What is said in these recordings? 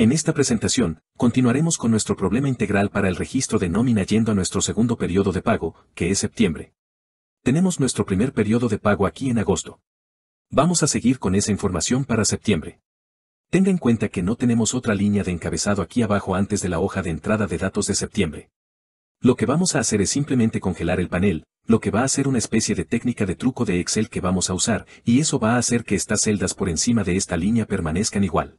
En esta presentación, continuaremos con nuestro problema integral para el registro de nómina yendo a nuestro segundo periodo de pago, que es septiembre. Tenemos nuestro primer periodo de pago aquí en agosto. Vamos a seguir con esa información para septiembre. Tenga en cuenta que no tenemos otra línea de encabezado aquí abajo antes de la hoja de entrada de datos de septiembre. Lo que vamos a hacer es simplemente congelar el panel, lo que va a ser una especie de técnica de truco de Excel que vamos a usar, y eso va a hacer que estas celdas por encima de esta línea permanezcan igual.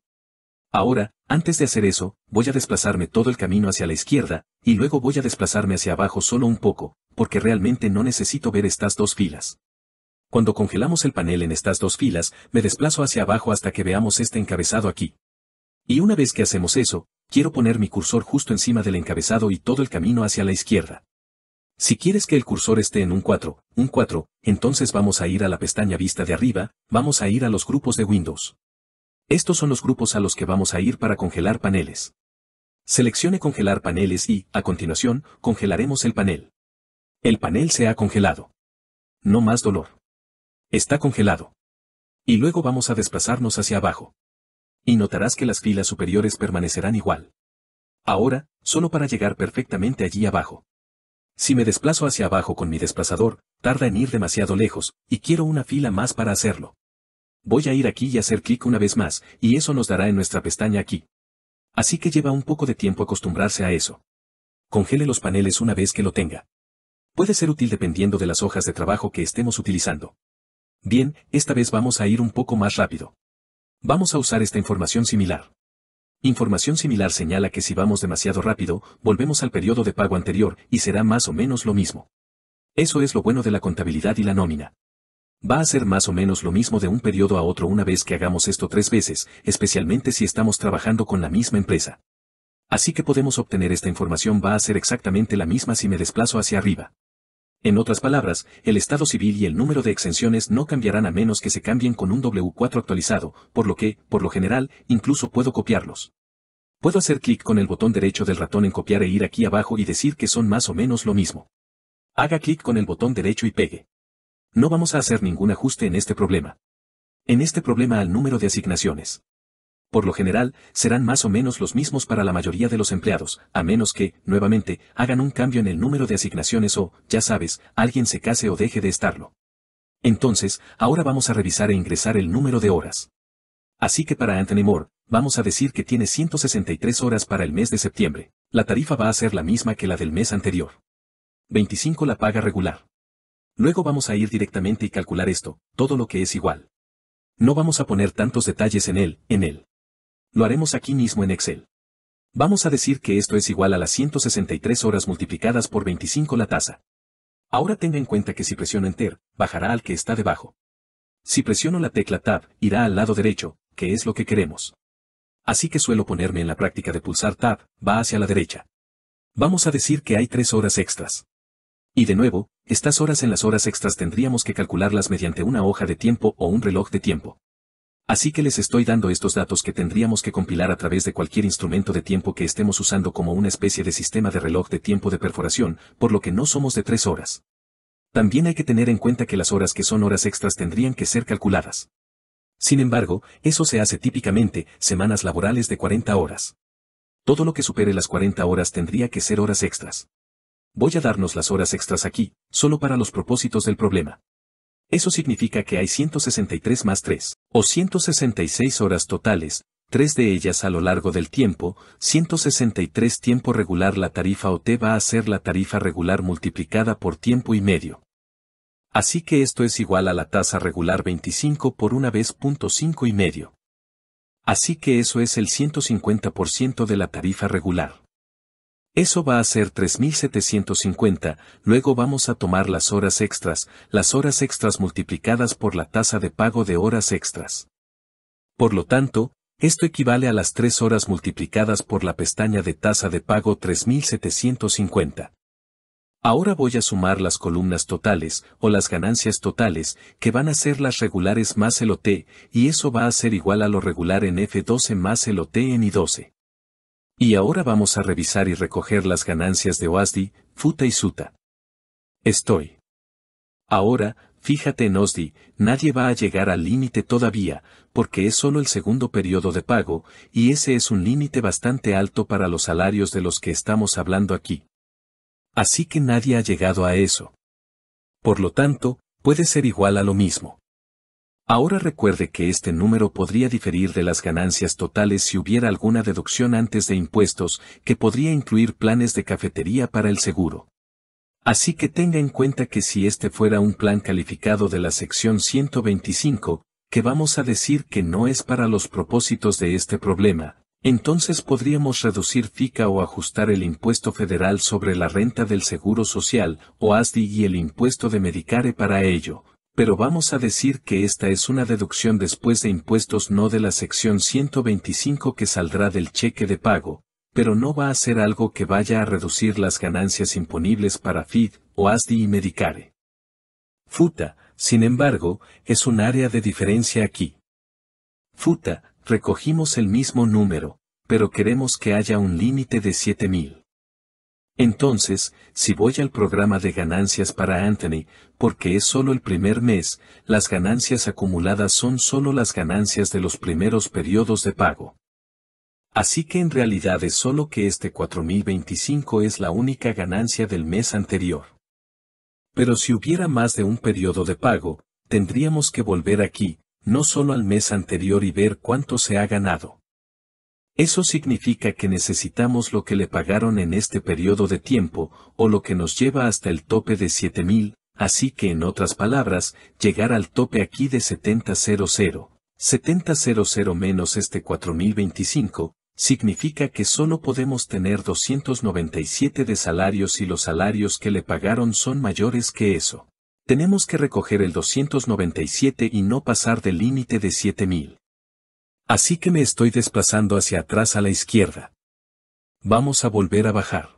Ahora, antes de hacer eso, voy a desplazarme todo el camino hacia la izquierda, y luego voy a desplazarme hacia abajo solo un poco, porque realmente no necesito ver estas dos filas. Cuando congelamos el panel en estas dos filas, me desplazo hacia abajo hasta que veamos este encabezado aquí. Y una vez que hacemos eso, quiero poner mi cursor justo encima del encabezado y todo el camino hacia la izquierda. Si quieres que el cursor esté en un 4, un 4, entonces vamos a ir a la pestaña vista de arriba, vamos a ir a los grupos de Windows. Estos son los grupos a los que vamos a ir para congelar paneles. Seleccione congelar paneles y, a continuación, congelaremos el panel. El panel se ha congelado. No más dolor. Está congelado. Y luego vamos a desplazarnos hacia abajo. Y notarás que las filas superiores permanecerán igual. Ahora, solo para llegar perfectamente allí abajo. Si me desplazo hacia abajo con mi desplazador, tarda en ir demasiado lejos, y quiero una fila más para hacerlo. Voy a ir aquí y hacer clic una vez más, y eso nos dará en nuestra pestaña aquí. Así que lleva un poco de tiempo acostumbrarse a eso. Congele los paneles una vez que lo tenga. Puede ser útil dependiendo de las hojas de trabajo que estemos utilizando. Bien, esta vez vamos a ir un poco más rápido. Vamos a usar esta información similar. Información similar señala que si vamos demasiado rápido, volvemos al periodo de pago anterior y será más o menos lo mismo. Eso es lo bueno de la contabilidad y la nómina. Va a ser más o menos lo mismo de un periodo a otro una vez que hagamos esto tres veces, especialmente si estamos trabajando con la misma empresa. Así que podemos obtener esta información va a ser exactamente la misma si me desplazo hacia arriba. En otras palabras, el estado civil y el número de exenciones no cambiarán a menos que se cambien con un W4 actualizado, por lo que, por lo general, incluso puedo copiarlos. Puedo hacer clic con el botón derecho del ratón en copiar e ir aquí abajo y decir que son más o menos lo mismo. Haga clic con el botón derecho y pegue. No vamos a hacer ningún ajuste en este problema. En este problema al número de asignaciones. Por lo general, serán más o menos los mismos para la mayoría de los empleados, a menos que, nuevamente, hagan un cambio en el número de asignaciones o, ya sabes, alguien se case o deje de estarlo. Entonces, ahora vamos a revisar e ingresar el número de horas. Así que para Anthony Moore, vamos a decir que tiene 163 horas para el mes de septiembre. La tarifa va a ser la misma que la del mes anterior. 25 la paga regular. Luego vamos a ir directamente y calcular esto, todo lo que es igual. No vamos a poner tantos detalles en él, en él. Lo haremos aquí mismo en Excel. Vamos a decir que esto es igual a las 163 horas multiplicadas por 25 la tasa. Ahora tenga en cuenta que si presiono Enter, bajará al que está debajo. Si presiono la tecla Tab, irá al lado derecho, que es lo que queremos. Así que suelo ponerme en la práctica de pulsar Tab, va hacia la derecha. Vamos a decir que hay 3 horas extras. Y de nuevo, estas horas en las horas extras tendríamos que calcularlas mediante una hoja de tiempo o un reloj de tiempo. Así que les estoy dando estos datos que tendríamos que compilar a través de cualquier instrumento de tiempo que estemos usando como una especie de sistema de reloj de tiempo de perforación, por lo que no somos de tres horas. También hay que tener en cuenta que las horas que son horas extras tendrían que ser calculadas. Sin embargo, eso se hace típicamente, semanas laborales de 40 horas. Todo lo que supere las 40 horas tendría que ser horas extras voy a darnos las horas extras aquí, solo para los propósitos del problema. Eso significa que hay 163 más 3, o 166 horas totales, 3 de ellas a lo largo del tiempo, 163 tiempo regular la tarifa OT va a ser la tarifa regular multiplicada por tiempo y medio. Así que esto es igual a la tasa regular 25 por una vez punto 5 y medio. Así que eso es el 150% de la tarifa regular. Eso va a ser 3.750, luego vamos a tomar las horas extras, las horas extras multiplicadas por la tasa de pago de horas extras. Por lo tanto, esto equivale a las 3 horas multiplicadas por la pestaña de tasa de pago 3.750. Ahora voy a sumar las columnas totales, o las ganancias totales, que van a ser las regulares más el OT, y eso va a ser igual a lo regular en F12 más el OT en I12. Y ahora vamos a revisar y recoger las ganancias de OASDI, FUTA y SUTA. Estoy. Ahora, fíjate en OSDI, nadie va a llegar al límite todavía, porque es solo el segundo periodo de pago, y ese es un límite bastante alto para los salarios de los que estamos hablando aquí. Así que nadie ha llegado a eso. Por lo tanto, puede ser igual a lo mismo. Ahora recuerde que este número podría diferir de las ganancias totales si hubiera alguna deducción antes de impuestos, que podría incluir planes de cafetería para el seguro. Así que tenga en cuenta que si este fuera un plan calificado de la sección 125, que vamos a decir que no es para los propósitos de este problema, entonces podríamos reducir FICA o ajustar el impuesto federal sobre la renta del Seguro Social o ASDI y el impuesto de Medicare para ello, pero vamos a decir que esta es una deducción después de impuestos no de la sección 125 que saldrá del cheque de pago, pero no va a ser algo que vaya a reducir las ganancias imponibles para FID, OASDI y Medicare. FUTA, sin embargo, es un área de diferencia aquí. FUTA, recogimos el mismo número, pero queremos que haya un límite de 7000. Entonces, si voy al programa de ganancias para Anthony, porque es solo el primer mes, las ganancias acumuladas son solo las ganancias de los primeros periodos de pago. Así que en realidad es solo que este 4025 es la única ganancia del mes anterior. Pero si hubiera más de un periodo de pago, tendríamos que volver aquí, no solo al mes anterior y ver cuánto se ha ganado. Eso significa que necesitamos lo que le pagaron en este periodo de tiempo, o lo que nos lleva hasta el tope de 7000, así que en otras palabras, llegar al tope aquí de 7000, 7000 menos este 4025, significa que solo podemos tener 297 de salarios y los salarios que le pagaron son mayores que eso. Tenemos que recoger el 297 y no pasar del límite de 7000. Así que me estoy desplazando hacia atrás a la izquierda. Vamos a volver a bajar.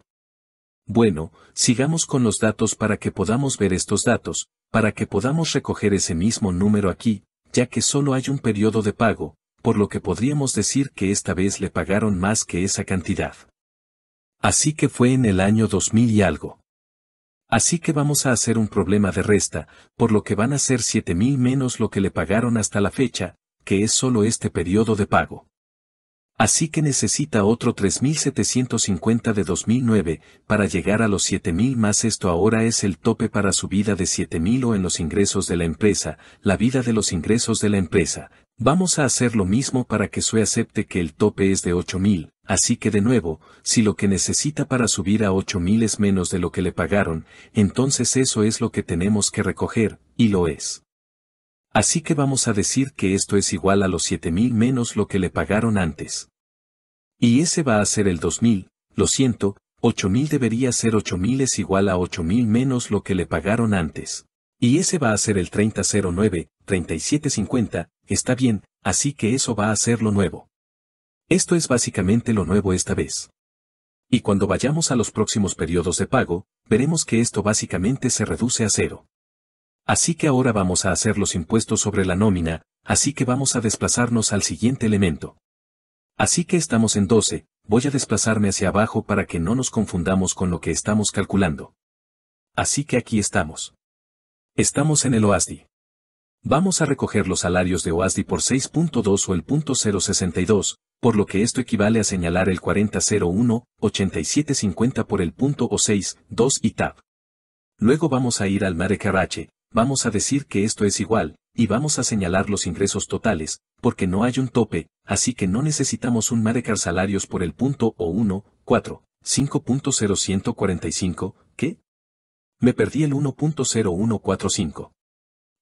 Bueno, sigamos con los datos para que podamos ver estos datos, para que podamos recoger ese mismo número aquí, ya que solo hay un periodo de pago, por lo que podríamos decir que esta vez le pagaron más que esa cantidad. Así que fue en el año 2000 y algo. Así que vamos a hacer un problema de resta, por lo que van a ser 7000 menos lo que le pagaron hasta la fecha, que es solo este periodo de pago. Así que necesita otro 3.750 de 2009 para llegar a los 7.000 más esto ahora es el tope para su vida de 7.000 o en los ingresos de la empresa, la vida de los ingresos de la empresa. Vamos a hacer lo mismo para que Sue acepte que el tope es de 8.000, así que de nuevo, si lo que necesita para subir a 8.000 es menos de lo que le pagaron, entonces eso es lo que tenemos que recoger, y lo es. Así que vamos a decir que esto es igual a los 7000 menos lo que le pagaron antes. Y ese va a ser el 2000, lo siento, 8000 debería ser 8000 es igual a 8000 menos lo que le pagaron antes. Y ese va a ser el 3009, 3750, está bien, así que eso va a ser lo nuevo. Esto es básicamente lo nuevo esta vez. Y cuando vayamos a los próximos periodos de pago, veremos que esto básicamente se reduce a cero. Así que ahora vamos a hacer los impuestos sobre la nómina, así que vamos a desplazarnos al siguiente elemento. Así que estamos en 12, voy a desplazarme hacia abajo para que no nos confundamos con lo que estamos calculando. Así que aquí estamos. Estamos en el OASDI. Vamos a recoger los salarios de OASDI por 6.2 o el 062, por lo que esto equivale a señalar el 4001, 8750 por el punto o 2 y tab. Luego vamos a ir al Mare vamos a decir que esto es igual, y vamos a señalar los ingresos totales, porque no hay un tope, así que no necesitamos un de salarios por el punto o 1, 4, 5.0145, ¿qué? Me perdí el 1.0145.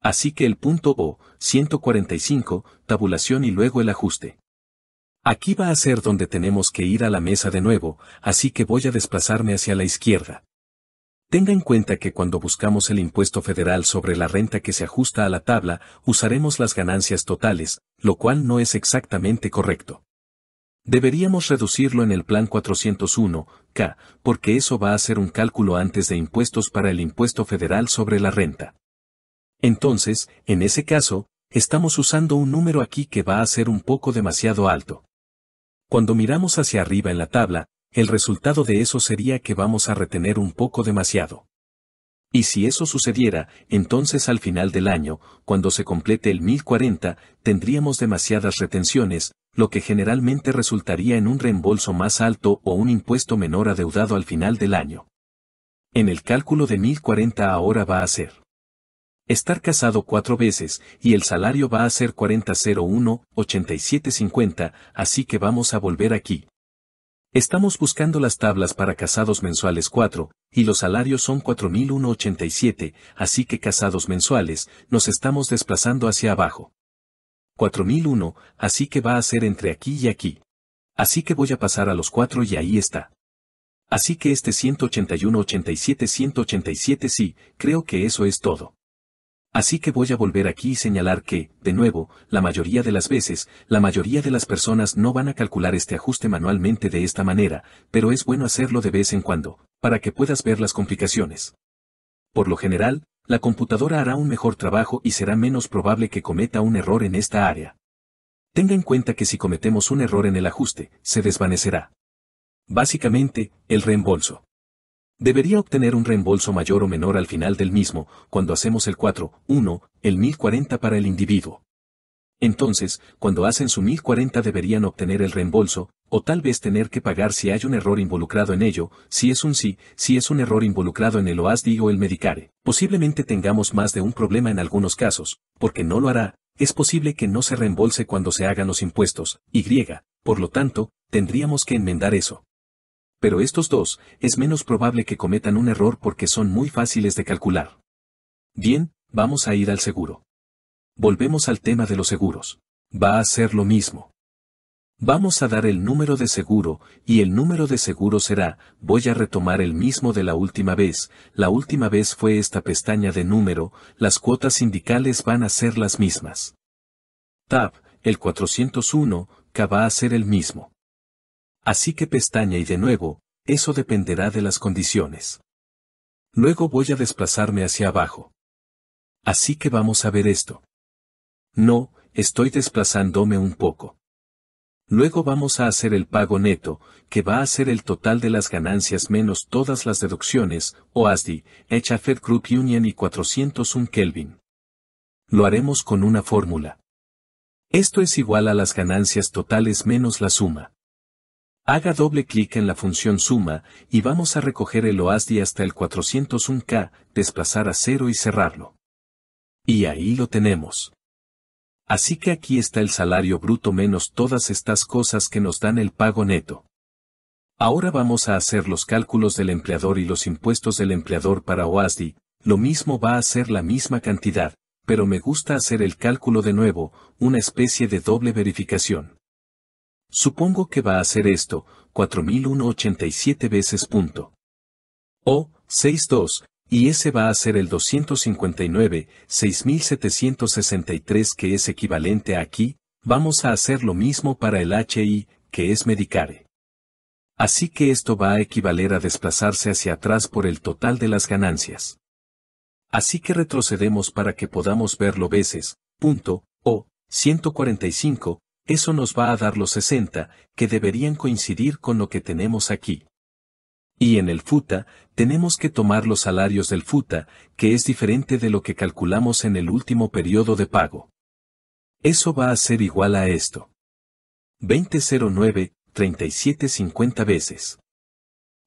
Así que el punto O, 145, tabulación y luego el ajuste. Aquí va a ser donde tenemos que ir a la mesa de nuevo, así que voy a desplazarme hacia la izquierda. Tenga en cuenta que cuando buscamos el impuesto federal sobre la renta que se ajusta a la tabla, usaremos las ganancias totales, lo cual no es exactamente correcto. Deberíamos reducirlo en el plan 401K, porque eso va a ser un cálculo antes de impuestos para el impuesto federal sobre la renta. Entonces, en ese caso, estamos usando un número aquí que va a ser un poco demasiado alto. Cuando miramos hacia arriba en la tabla, el resultado de eso sería que vamos a retener un poco demasiado. Y si eso sucediera, entonces al final del año, cuando se complete el 1040, tendríamos demasiadas retenciones, lo que generalmente resultaría en un reembolso más alto o un impuesto menor adeudado al final del año. En el cálculo de 1040 ahora va a ser estar casado cuatro veces, y el salario va a ser 4001, 8750, así que vamos a volver aquí. Estamos buscando las tablas para casados mensuales 4, y los salarios son 4.187, así que casados mensuales, nos estamos desplazando hacia abajo. 4.001, así que va a ser entre aquí y aquí. Así que voy a pasar a los 4 y ahí está. Así que este 181,87, 87 187 sí, creo que eso es todo. Así que voy a volver aquí y señalar que, de nuevo, la mayoría de las veces, la mayoría de las personas no van a calcular este ajuste manualmente de esta manera, pero es bueno hacerlo de vez en cuando, para que puedas ver las complicaciones. Por lo general, la computadora hará un mejor trabajo y será menos probable que cometa un error en esta área. Tenga en cuenta que si cometemos un error en el ajuste, se desvanecerá. Básicamente, el reembolso debería obtener un reembolso mayor o menor al final del mismo, cuando hacemos el 4, 1, el 1040 para el individuo. Entonces, cuando hacen su 1040 deberían obtener el reembolso, o tal vez tener que pagar si hay un error involucrado en ello, si es un sí, si es un error involucrado en el OASDI o el Medicare. Posiblemente tengamos más de un problema en algunos casos, porque no lo hará, es posible que no se reembolse cuando se hagan los impuestos, y, por lo tanto, tendríamos que enmendar eso pero estos dos, es menos probable que cometan un error porque son muy fáciles de calcular. Bien, vamos a ir al seguro. Volvemos al tema de los seguros. Va a ser lo mismo. Vamos a dar el número de seguro, y el número de seguro será, voy a retomar el mismo de la última vez, la última vez fue esta pestaña de número, las cuotas sindicales van a ser las mismas. Tab, el 401, K va a ser el mismo. Así que pestaña y de nuevo, eso dependerá de las condiciones. Luego voy a desplazarme hacia abajo. Así que vamos a ver esto. No, estoy desplazándome un poco. Luego vamos a hacer el pago neto, que va a ser el total de las ganancias menos todas las deducciones, o ASDI, hecha Fed Group Union y 401 Kelvin. Lo haremos con una fórmula. Esto es igual a las ganancias totales menos la suma. Haga doble clic en la función suma y vamos a recoger el OASDI hasta el 401K, desplazar a cero y cerrarlo. Y ahí lo tenemos. Así que aquí está el salario bruto menos todas estas cosas que nos dan el pago neto. Ahora vamos a hacer los cálculos del empleador y los impuestos del empleador para OASDI, lo mismo va a ser la misma cantidad, pero me gusta hacer el cálculo de nuevo, una especie de doble verificación. Supongo que va a ser esto, 4187 veces punto. O, 62, y ese va a ser el 259, 6763 que es equivalente a aquí, vamos a hacer lo mismo para el HI, que es Medicare. Así que esto va a equivaler a desplazarse hacia atrás por el total de las ganancias. Así que retrocedemos para que podamos verlo veces, punto, o, 145, eso nos va a dar los 60, que deberían coincidir con lo que tenemos aquí. Y en el FUTA, tenemos que tomar los salarios del FUTA, que es diferente de lo que calculamos en el último periodo de pago. Eso va a ser igual a esto. 2009, 3750 veces.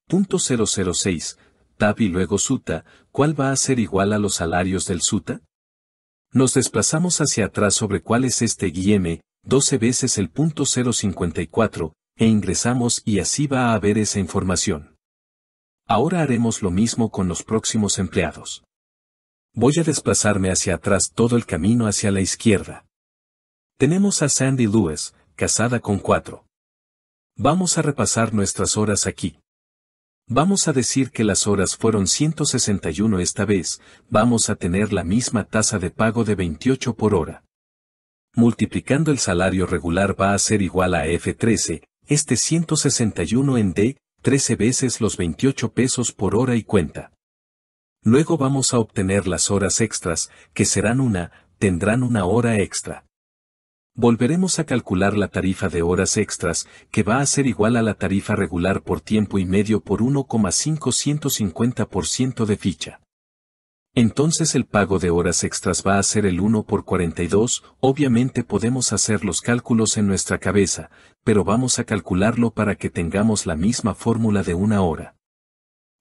Punto 006, TAB y luego SUTA, ¿cuál va a ser igual a los salarios del SUTA? Nos desplazamos hacia atrás sobre cuál es este guíeme. 12 veces el punto 054, e ingresamos y así va a haber esa información. Ahora haremos lo mismo con los próximos empleados. Voy a desplazarme hacia atrás todo el camino hacia la izquierda. Tenemos a Sandy Lewis, casada con 4. Vamos a repasar nuestras horas aquí. Vamos a decir que las horas fueron 161 esta vez, vamos a tener la misma tasa de pago de 28 por hora multiplicando el salario regular va a ser igual a F13, este 161 en D, 13 veces los 28 pesos por hora y cuenta. Luego vamos a obtener las horas extras, que serán una, tendrán una hora extra. Volveremos a calcular la tarifa de horas extras, que va a ser igual a la tarifa regular por tiempo y medio por 1,550% de ficha. Entonces el pago de horas extras va a ser el 1 por 42, obviamente podemos hacer los cálculos en nuestra cabeza, pero vamos a calcularlo para que tengamos la misma fórmula de una hora.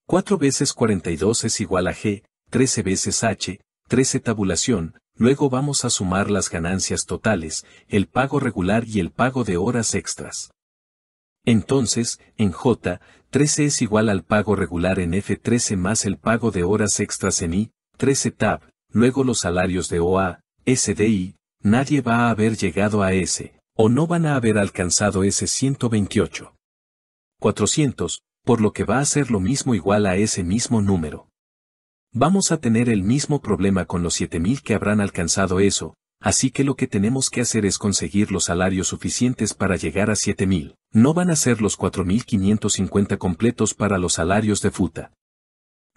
4 veces 42 es igual a G, 13 veces H, 13 tabulación, luego vamos a sumar las ganancias totales, el pago regular y el pago de horas extras. Entonces, en J, 13 es igual al pago regular en F13 más el pago de horas extras en I, 13 tab, luego los salarios de OA, SDI, nadie va a haber llegado a ese, o no van a haber alcanzado ese 128. 400, por lo que va a ser lo mismo igual a ese mismo número. Vamos a tener el mismo problema con los 7.000 que habrán alcanzado eso, así que lo que tenemos que hacer es conseguir los salarios suficientes para llegar a 7.000. No van a ser los 4.550 completos para los salarios de futa.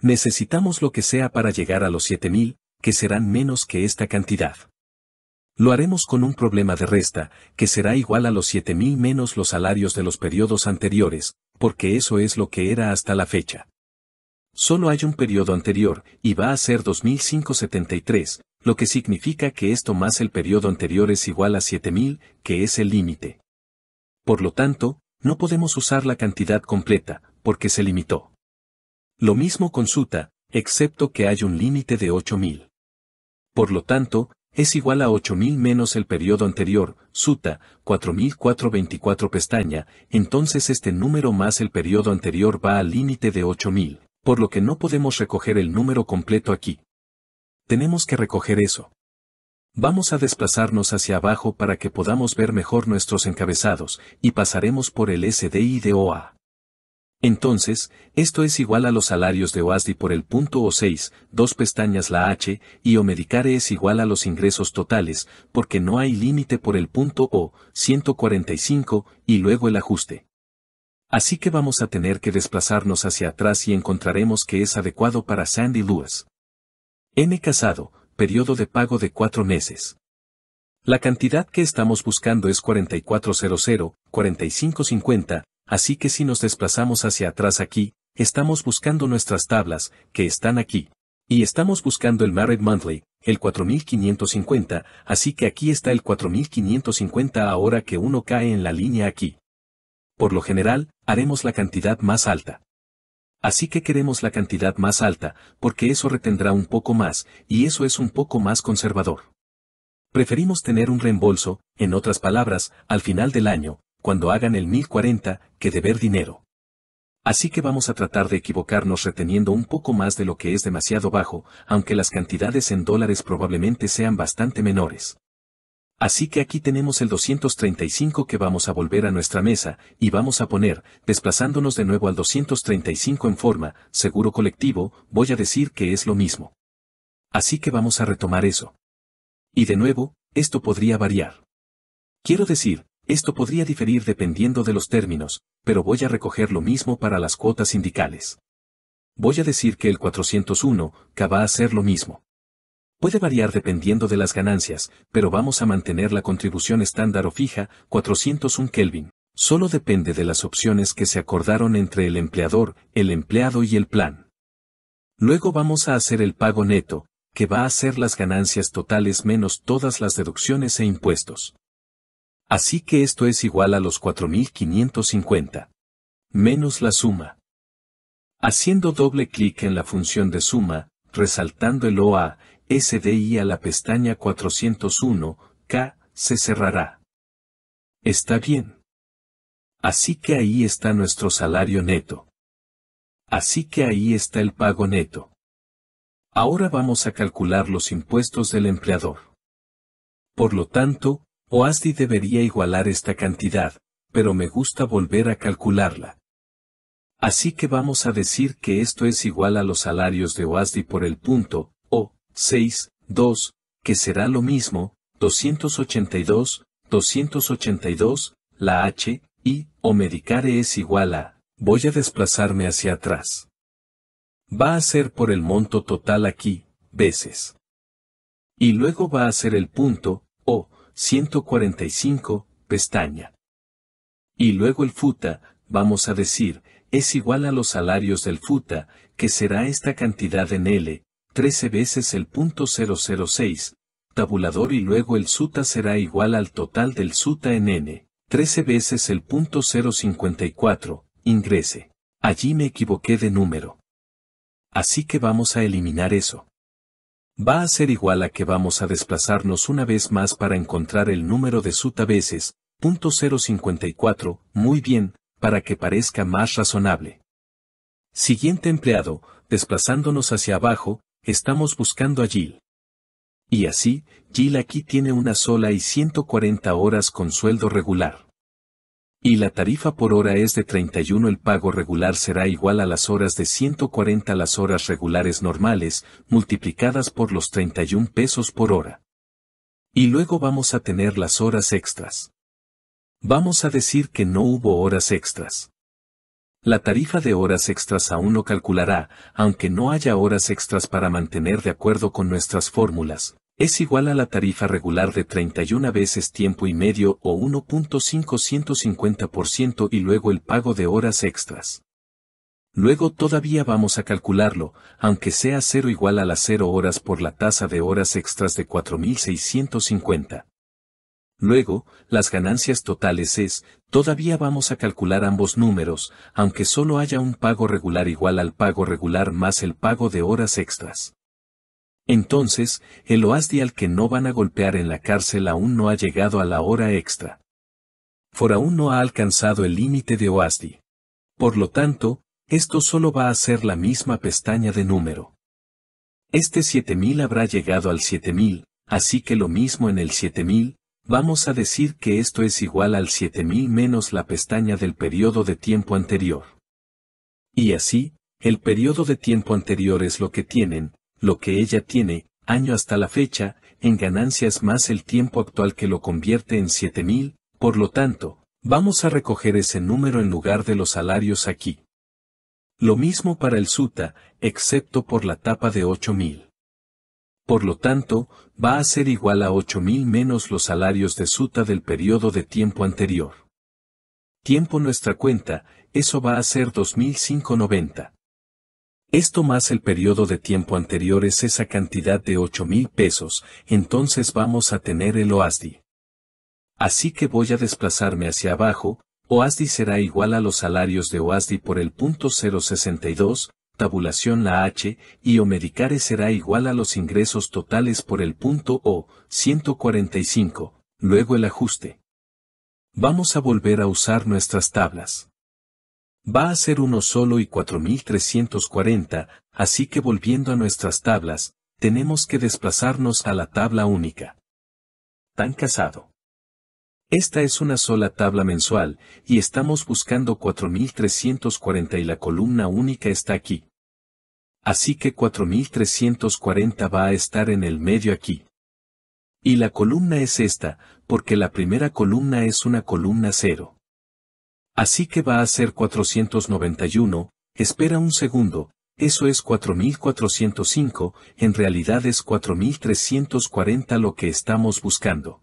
Necesitamos lo que sea para llegar a los 7000, que serán menos que esta cantidad. Lo haremos con un problema de resta, que será igual a los 7000 menos los salarios de los periodos anteriores, porque eso es lo que era hasta la fecha. Solo hay un periodo anterior, y va a ser 2573, lo que significa que esto más el periodo anterior es igual a 7000, que es el límite. Por lo tanto, no podemos usar la cantidad completa, porque se limitó. Lo mismo con Suta, excepto que hay un límite de 8000. Por lo tanto, es igual a 8000 menos el periodo anterior, Suta, 4424 pestaña, entonces este número más el periodo anterior va al límite de 8000, por lo que no podemos recoger el número completo aquí. Tenemos que recoger eso. Vamos a desplazarnos hacia abajo para que podamos ver mejor nuestros encabezados, y pasaremos por el SDI de OA. Entonces, esto es igual a los salarios de OASDI por el punto O6, dos pestañas la H, y O Medicare es igual a los ingresos totales, porque no hay límite por el punto O, 145, y luego el ajuste. Así que vamos a tener que desplazarnos hacia atrás y encontraremos que es adecuado para Sandy Lewis. N casado, periodo de pago de cuatro meses. La cantidad que estamos buscando es 4400, 4550, Así que si nos desplazamos hacia atrás aquí, estamos buscando nuestras tablas, que están aquí. Y estamos buscando el Married Monthly, el 4550, así que aquí está el 4550 ahora que uno cae en la línea aquí. Por lo general, haremos la cantidad más alta. Así que queremos la cantidad más alta, porque eso retendrá un poco más, y eso es un poco más conservador. Preferimos tener un reembolso, en otras palabras, al final del año, cuando hagan el 1040, que deber dinero. Así que vamos a tratar de equivocarnos reteniendo un poco más de lo que es demasiado bajo, aunque las cantidades en dólares probablemente sean bastante menores. Así que aquí tenemos el 235 que vamos a volver a nuestra mesa, y vamos a poner, desplazándonos de nuevo al 235 en forma, seguro colectivo, voy a decir que es lo mismo. Así que vamos a retomar eso. Y de nuevo, esto podría variar. Quiero decir, esto podría diferir dependiendo de los términos, pero voy a recoger lo mismo para las cuotas sindicales. Voy a decir que el 401 que va a ser lo mismo. Puede variar dependiendo de las ganancias, pero vamos a mantener la contribución estándar o fija, 401 Kelvin. Solo depende de las opciones que se acordaron entre el empleador, el empleado y el plan. Luego vamos a hacer el pago neto, que va a ser las ganancias totales menos todas las deducciones e impuestos. Así que esto es igual a los 4550. Menos la suma. Haciendo doble clic en la función de suma, resaltando el OA, SDI a la pestaña 401, K, se cerrará. Está bien. Así que ahí está nuestro salario neto. Así que ahí está el pago neto. Ahora vamos a calcular los impuestos del empleador. Por lo tanto, OASDI debería igualar esta cantidad, pero me gusta volver a calcularla. Así que vamos a decir que esto es igual a los salarios de OASDI por el punto, o, 6, 2, que será lo mismo, 282, 282, la H, y, o Medicare es igual a, voy a desplazarme hacia atrás. Va a ser por el monto total aquí, veces. Y luego va a ser el punto, o, 145, pestaña. Y luego el FUTA, vamos a decir, es igual a los salarios del FUTA, que será esta cantidad en L, 13 veces el punto 006, tabulador y luego el SUTA será igual al total del SUTA en N, 13 veces el punto 054, ingrese. Allí me equivoqué de número. Así que vamos a eliminar eso va a ser igual a que vamos a desplazarnos una vez más para encontrar el número de suta veces, 054, muy bien, para que parezca más razonable. Siguiente empleado, desplazándonos hacia abajo, estamos buscando a Jill. Y así, Jill aquí tiene una sola y 140 horas con sueldo regular. Y la tarifa por hora es de 31 el pago regular será igual a las horas de 140 las horas regulares normales, multiplicadas por los 31 pesos por hora. Y luego vamos a tener las horas extras. Vamos a decir que no hubo horas extras. La tarifa de horas extras aún no calculará, aunque no haya horas extras para mantener de acuerdo con nuestras fórmulas, es igual a la tarifa regular de 31 veces tiempo y medio o 1.550% y luego el pago de horas extras. Luego todavía vamos a calcularlo, aunque sea cero igual a las 0 horas por la tasa de horas extras de 4.650. Luego, las ganancias totales es, todavía vamos a calcular ambos números, aunque solo haya un pago regular igual al pago regular más el pago de horas extras. Entonces, el oasdi al que no van a golpear en la cárcel aún no ha llegado a la hora extra. For aún no ha alcanzado el límite de oasdi. Por lo tanto, esto solo va a ser la misma pestaña de número. Este 7000 habrá llegado al 7000, así que lo mismo en el 7000, vamos a decir que esto es igual al 7000 menos la pestaña del periodo de tiempo anterior. Y así, el periodo de tiempo anterior es lo que tienen, lo que ella tiene, año hasta la fecha, en ganancias más el tiempo actual que lo convierte en 7000, por lo tanto, vamos a recoger ese número en lugar de los salarios aquí. Lo mismo para el SUTA, excepto por la tapa de 8000. Por lo tanto, va a ser igual a 8000 menos los salarios de SUTA del periodo de tiempo anterior. Tiempo nuestra cuenta, eso va a ser 2590. Esto más el periodo de tiempo anterior es esa cantidad de 8 mil pesos, entonces vamos a tener el OASDI. Así que voy a desplazarme hacia abajo, OASDI será igual a los salarios de OASDI por el punto 062, tabulación la H, y Omedicare será igual a los ingresos totales por el punto O, 145, luego el ajuste. Vamos a volver a usar nuestras tablas va a ser uno solo y 4340, así que volviendo a nuestras tablas, tenemos que desplazarnos a la tabla única. Tan casado. Esta es una sola tabla mensual, y estamos buscando 4340 y la columna única está aquí. Así que 4340 va a estar en el medio aquí. Y la columna es esta, porque la primera columna es una columna cero. Así que va a ser 491, espera un segundo, eso es 4405, en realidad es 4340 lo que estamos buscando.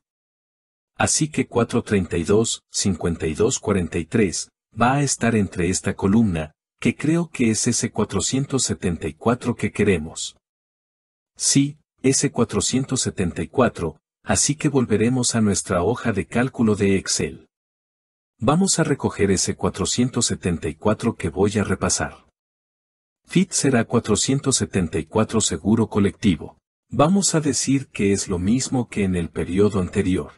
Así que 432, 5243, va a estar entre esta columna, que creo que es ese 474 que queremos. Sí, ese 474, así que volveremos a nuestra hoja de cálculo de Excel. Vamos a recoger ese 474 que voy a repasar. FIT será 474 seguro colectivo. Vamos a decir que es lo mismo que en el periodo anterior.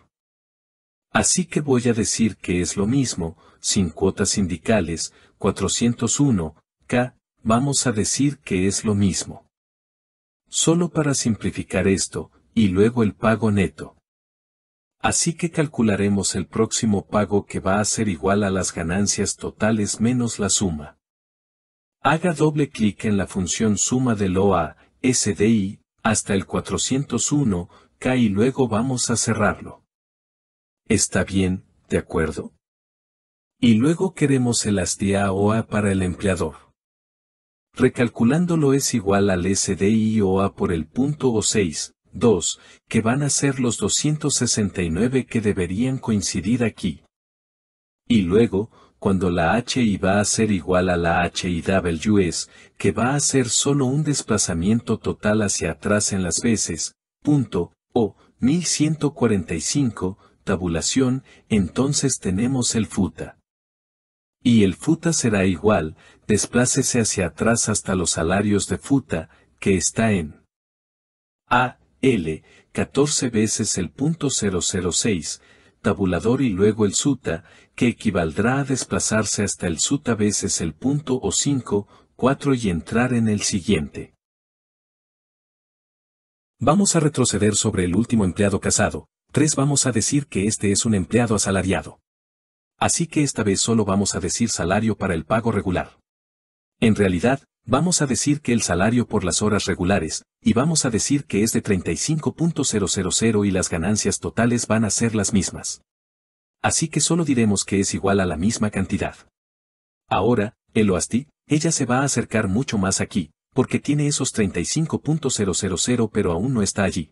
Así que voy a decir que es lo mismo, sin cuotas sindicales, 401, K, vamos a decir que es lo mismo. Solo para simplificar esto, y luego el pago neto. Así que calcularemos el próximo pago que va a ser igual a las ganancias totales menos la suma. Haga doble clic en la función suma del OA, SDI, hasta el 401, K y luego vamos a cerrarlo. Está bien, ¿de acuerdo? Y luego queremos el ASDIA OA para el empleador. Recalculándolo es igual al SDI OA por el punto O6, 2, que van a ser los 269 que deberían coincidir aquí. Y luego, cuando la HI va a ser igual a la H HIWS, que va a ser solo un desplazamiento total hacia atrás en las veces, punto, o 1145, tabulación, entonces tenemos el futa. Y el futa será igual, desplácese hacia atrás hasta los salarios de futa, que está en A, L, 14 veces el punto 006, tabulador y luego el suta, que equivaldrá a desplazarse hasta el suta veces el punto o 5, 4 y entrar en el siguiente. Vamos a retroceder sobre el último empleado casado, 3 vamos a decir que este es un empleado asalariado. Así que esta vez solo vamos a decir salario para el pago regular. En realidad, Vamos a decir que el salario por las horas regulares, y vamos a decir que es de 35.000 y las ganancias totales van a ser las mismas. Así que solo diremos que es igual a la misma cantidad. Ahora, OASTI, ella se va a acercar mucho más aquí, porque tiene esos 35.000 pero aún no está allí.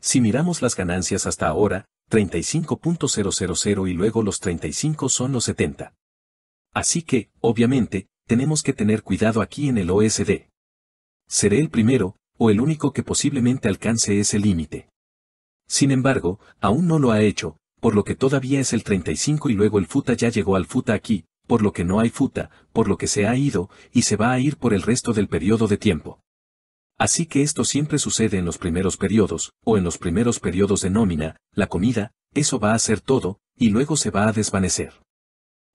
Si miramos las ganancias hasta ahora, 35.000 y luego los 35 son los 70. Así que, obviamente, tenemos que tener cuidado aquí en el OSD. Seré el primero, o el único que posiblemente alcance ese límite. Sin embargo, aún no lo ha hecho, por lo que todavía es el 35 y luego el futa ya llegó al futa aquí, por lo que no hay futa, por lo que se ha ido, y se va a ir por el resto del periodo de tiempo. Así que esto siempre sucede en los primeros periodos, o en los primeros periodos de nómina, la comida, eso va a ser todo, y luego se va a desvanecer.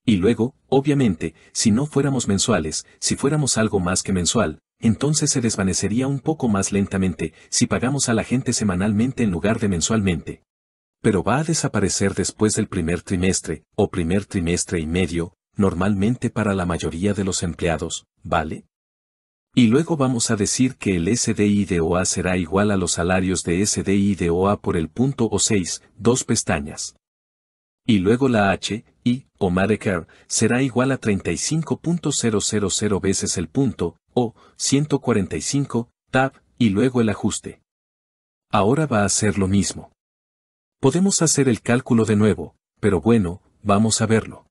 Y luego, obviamente, si no fuéramos mensuales, si fuéramos algo más que mensual, entonces se desvanecería un poco más lentamente si pagamos a la gente semanalmente en lugar de mensualmente. Pero va a desaparecer después del primer trimestre, o primer trimestre y medio, normalmente para la mayoría de los empleados, ¿vale? Y luego vamos a decir que el SDI de OA será igual a los salarios de SDI de OA por el punto O6, dos pestañas y luego la H, y, o será igual a 35.000 veces el punto, o 145, tab, y luego el ajuste. Ahora va a ser lo mismo. Podemos hacer el cálculo de nuevo, pero bueno, vamos a verlo.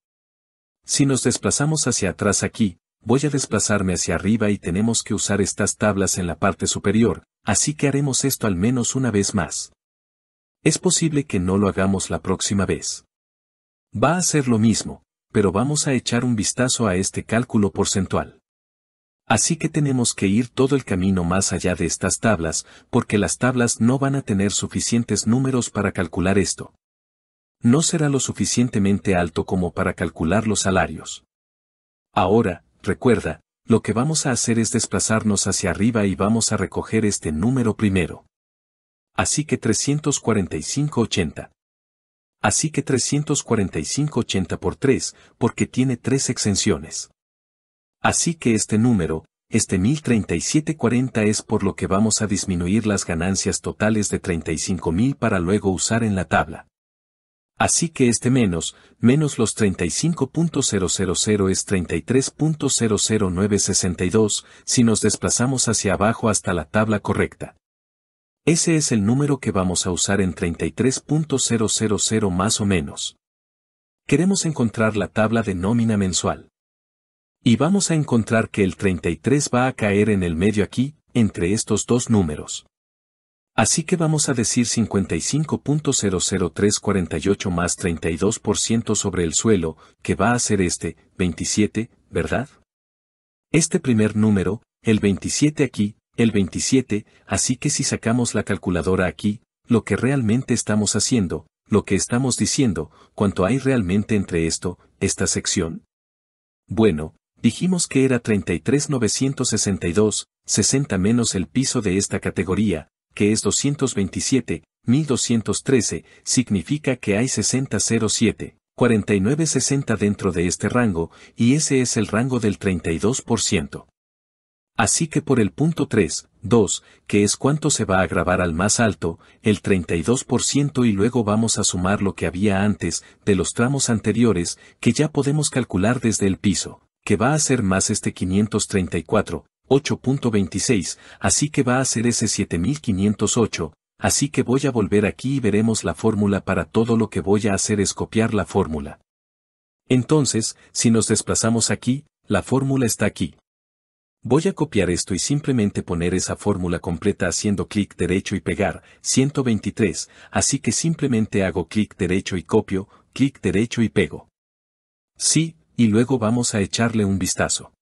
Si nos desplazamos hacia atrás aquí, voy a desplazarme hacia arriba y tenemos que usar estas tablas en la parte superior, así que haremos esto al menos una vez más. Es posible que no lo hagamos la próxima vez. Va a ser lo mismo, pero vamos a echar un vistazo a este cálculo porcentual. Así que tenemos que ir todo el camino más allá de estas tablas, porque las tablas no van a tener suficientes números para calcular esto. No será lo suficientemente alto como para calcular los salarios. Ahora, recuerda, lo que vamos a hacer es desplazarnos hacia arriba y vamos a recoger este número primero. Así que 345.80. Así que 345.80 por 3, porque tiene 3 exenciones. Así que este número, este 1037.40 es por lo que vamos a disminuir las ganancias totales de 35.000 para luego usar en la tabla. Así que este menos, menos los 35.000 es 33.00962, si nos desplazamos hacia abajo hasta la tabla correcta. Ese es el número que vamos a usar en 33.000 más o menos. Queremos encontrar la tabla de nómina mensual. Y vamos a encontrar que el 33 va a caer en el medio aquí, entre estos dos números. Así que vamos a decir 55.00348 más 32% sobre el suelo, que va a ser este, 27, ¿verdad? Este primer número, el 27 aquí, el 27, así que si sacamos la calculadora aquí, lo que realmente estamos haciendo, lo que estamos diciendo, cuánto hay realmente entre esto, esta sección. Bueno, dijimos que era 33,962, 60 menos el piso de esta categoría, que es 227, 1213, significa que hay 6007, 4960 dentro de este rango, y ese es el rango del 32%. Así que por el punto 3, 2, que es cuánto se va a grabar al más alto, el 32% y luego vamos a sumar lo que había antes, de los tramos anteriores, que ya podemos calcular desde el piso, que va a ser más este 534, 8.26, así que va a ser ese 7508, así que voy a volver aquí y veremos la fórmula para todo lo que voy a hacer es copiar la fórmula. Entonces, si nos desplazamos aquí, la fórmula está aquí, Voy a copiar esto y simplemente poner esa fórmula completa haciendo clic derecho y pegar, 123, así que simplemente hago clic derecho y copio, clic derecho y pego. Sí, y luego vamos a echarle un vistazo.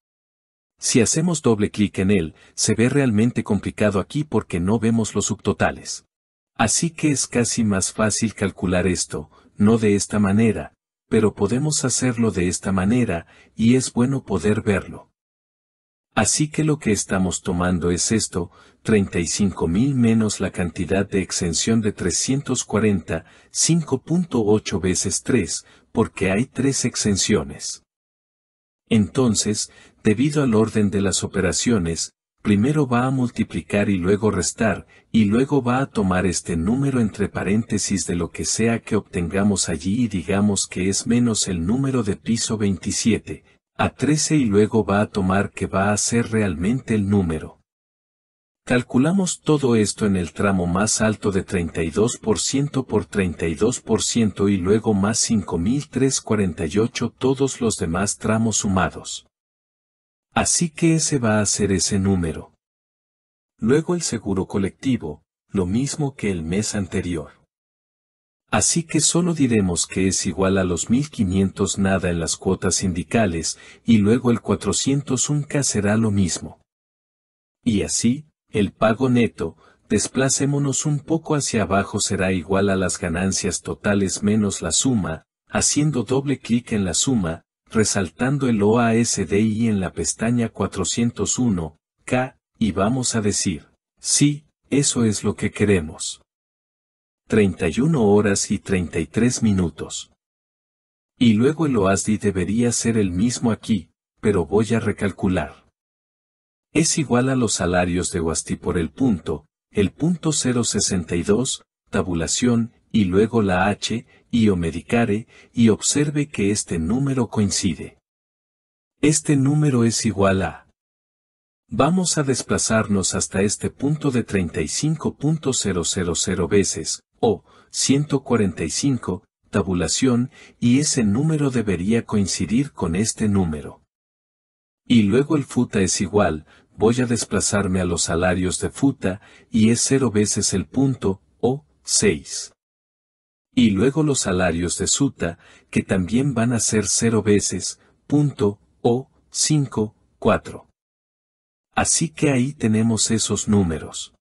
Si hacemos doble clic en él, se ve realmente complicado aquí porque no vemos los subtotales. Así que es casi más fácil calcular esto, no de esta manera, pero podemos hacerlo de esta manera, y es bueno poder verlo. Así que lo que estamos tomando es esto, 35.000 menos la cantidad de exención de 340, 5.8 veces 3, porque hay tres exenciones. Entonces, debido al orden de las operaciones, primero va a multiplicar y luego restar, y luego va a tomar este número entre paréntesis de lo que sea que obtengamos allí y digamos que es menos el número de piso 27, a 13 y luego va a tomar que va a ser realmente el número. Calculamos todo esto en el tramo más alto de 32% por 32% y luego más 5348 todos los demás tramos sumados. Así que ese va a ser ese número. Luego el seguro colectivo, lo mismo que el mes anterior. Así que solo diremos que es igual a los 1500 nada en las cuotas sindicales, y luego el 401k será lo mismo. Y así, el pago neto, desplacémonos un poco hacia abajo será igual a las ganancias totales menos la suma, haciendo doble clic en la suma, resaltando el OASDI en la pestaña 401, K, y vamos a decir, sí, eso es lo que queremos. 31 horas y 33 minutos. Y luego el OASDI debería ser el mismo aquí, pero voy a recalcular. Es igual a los salarios de OASDI por el punto, el punto 062, tabulación, y luego la H, y o medicare, y observe que este número coincide. Este número es igual a. Vamos a desplazarnos hasta este punto de 35.000 veces, o 145, tabulación, y ese número debería coincidir con este número. Y luego el futa es igual, voy a desplazarme a los salarios de futa, y es 0 veces el punto, o 6. Y luego los salarios de suta, que también van a ser 0 veces, punto, o 5, 4. Así que ahí tenemos esos números.